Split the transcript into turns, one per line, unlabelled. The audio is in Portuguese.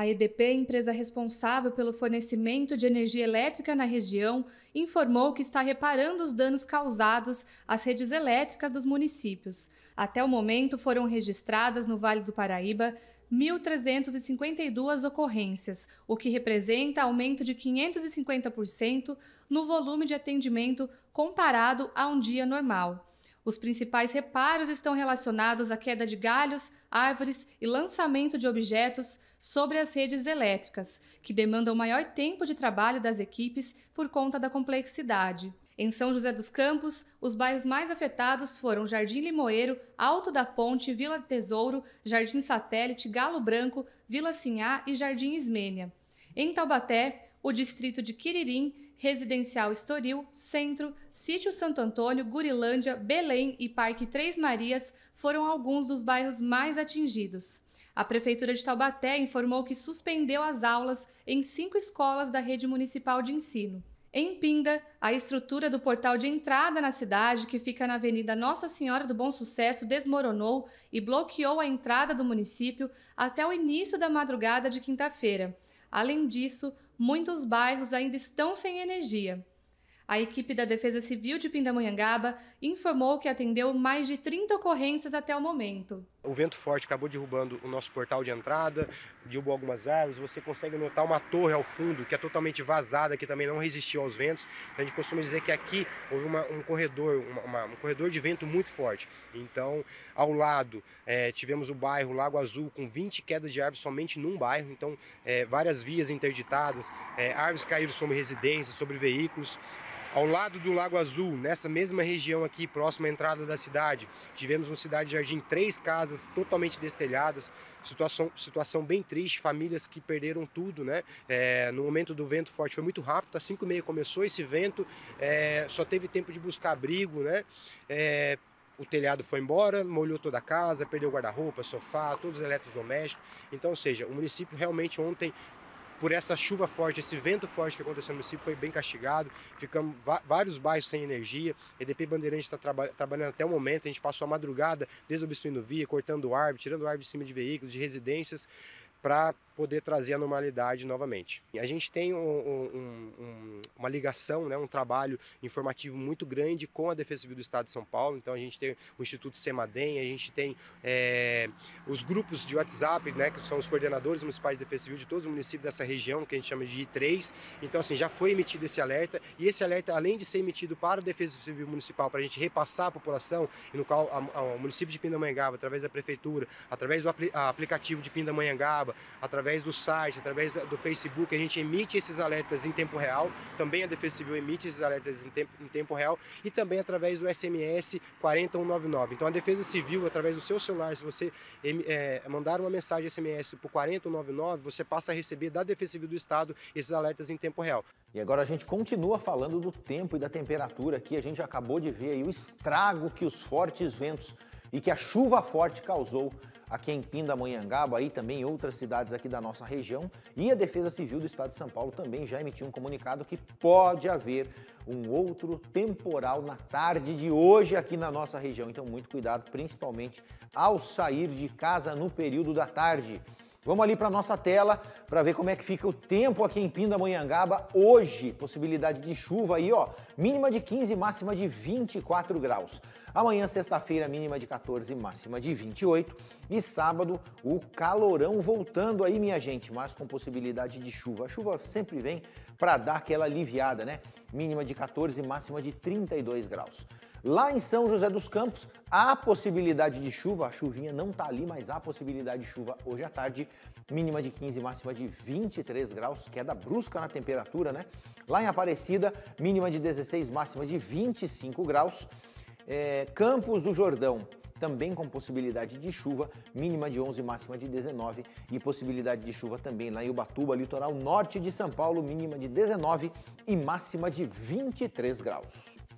A EDP, empresa responsável pelo fornecimento de energia elétrica na região, informou que está reparando os danos causados às redes elétricas dos municípios. Até o momento, foram registradas no Vale do Paraíba 1.352 ocorrências, o que representa aumento de 550% no volume de atendimento comparado a um dia normal. Os principais reparos estão relacionados à queda de galhos, árvores e lançamento de objetos sobre as redes elétricas, que demandam maior tempo de trabalho das equipes por conta da complexidade. Em São José dos Campos, os bairros mais afetados foram Jardim Limoeiro, Alto da Ponte, Vila Tesouro, Jardim Satélite, Galo Branco, Vila Sinhá e Jardim Ismênia. Em Taubaté, o distrito de Quiririm, Residencial Estoril, Centro, Sítio Santo Antônio, Gurilândia, Belém e Parque Três Marias foram alguns dos bairros mais atingidos. A Prefeitura de Taubaté informou que suspendeu as aulas em cinco escolas da rede municipal de ensino. Em Pinda, a estrutura do portal de entrada na cidade, que fica na Avenida Nossa Senhora do Bom Sucesso, desmoronou e bloqueou a entrada do município até o início da madrugada de quinta-feira. Além disso, muitos bairros ainda estão sem energia. A equipe da Defesa Civil de Pindamonhangaba informou que atendeu mais de 30 ocorrências até o momento.
O vento forte acabou derrubando o nosso portal de entrada, derrubou algumas árvores. Você consegue notar uma torre ao fundo que é totalmente vazada, que também não resistiu aos ventos. Então, a gente costuma dizer que aqui houve uma, um corredor, uma, uma, um corredor de vento muito forte. Então, ao lado, é, tivemos o bairro Lago Azul com 20 quedas de árvores somente num bairro. Então, é, várias vias interditadas, é, árvores caíram sobre residências, sobre veículos. Ao lado do Lago Azul, nessa mesma região aqui, próxima à entrada da cidade, tivemos no Cidade Jardim três casas totalmente destelhadas, situação, situação bem triste, famílias que perderam tudo, né? É, no momento do vento forte foi muito rápido, às 5 e meia começou esse vento, é, só teve tempo de buscar abrigo, né? É, o telhado foi embora, molhou toda a casa, perdeu guarda-roupa, sofá, todos os eletrodomésticos. Então, ou seja, o município realmente ontem por essa chuva forte, esse vento forte que aconteceu no município, foi bem castigado. Ficamos vários bairros sem energia. EDP Bandeirantes está traba trabalhando até o momento. A gente passou a madrugada desobstruindo via, cortando árvore, tirando árvore de cima de veículos, de residências, para poder trazer a normalidade novamente. A gente tem um, um, um, uma ligação, né, um trabalho informativo muito grande com a Defesa Civil do Estado de São Paulo, então a gente tem o Instituto Semadem, a gente tem é, os grupos de WhatsApp, né, que são os coordenadores municipais de Defesa Civil de todos os municípios dessa região, que a gente chama de I3. Então, assim, já foi emitido esse alerta, e esse alerta, além de ser emitido para a Defesa Civil Municipal, para a gente repassar a população, no qual a, a, o município de Pindamonhangaba, através da prefeitura, através do apl aplicativo de Pindamonhangaba, através através do site, através do Facebook, a gente emite esses alertas em tempo real. Também a Defesa Civil emite esses alertas em tempo, em tempo real e também através do SMS 40199. Então a Defesa Civil, através do seu celular, se você é, mandar uma mensagem SMS para 40199, você passa a receber da Defesa Civil do Estado esses alertas em tempo real. E agora a gente continua falando do
tempo e da temperatura aqui. A gente acabou de ver o estrago que os fortes ventos e que a chuva forte causou aqui é em Pindamonhangaba, e também em outras cidades aqui da nossa região. E a Defesa Civil do Estado de São Paulo também já emitiu um comunicado que pode haver um outro temporal na tarde de hoje aqui na nossa região. Então, muito cuidado, principalmente ao sair de casa no período da tarde. Vamos ali para nossa tela para ver como é que fica o tempo aqui em Pindamonhangaba hoje. Possibilidade de chuva aí, ó, mínima de 15, máxima de 24 graus. Amanhã, sexta-feira, mínima de 14, máxima de 28. E sábado, o calorão voltando aí, minha gente, mas com possibilidade de chuva. A chuva sempre vem para dar aquela aliviada, né? Mínima de 14, máxima de 32 graus. Lá em São José dos Campos, há possibilidade de chuva, a chuvinha não está ali, mas há possibilidade de chuva hoje à tarde, mínima de 15, máxima de 23 graus, queda brusca na temperatura, né? Lá em Aparecida, mínima de 16, máxima de 25 graus. É, Campos do Jordão, também com possibilidade de chuva, mínima de 11, máxima de 19, e possibilidade de chuva também lá em Ubatuba, litoral norte de São Paulo, mínima de 19 e máxima de 23 graus.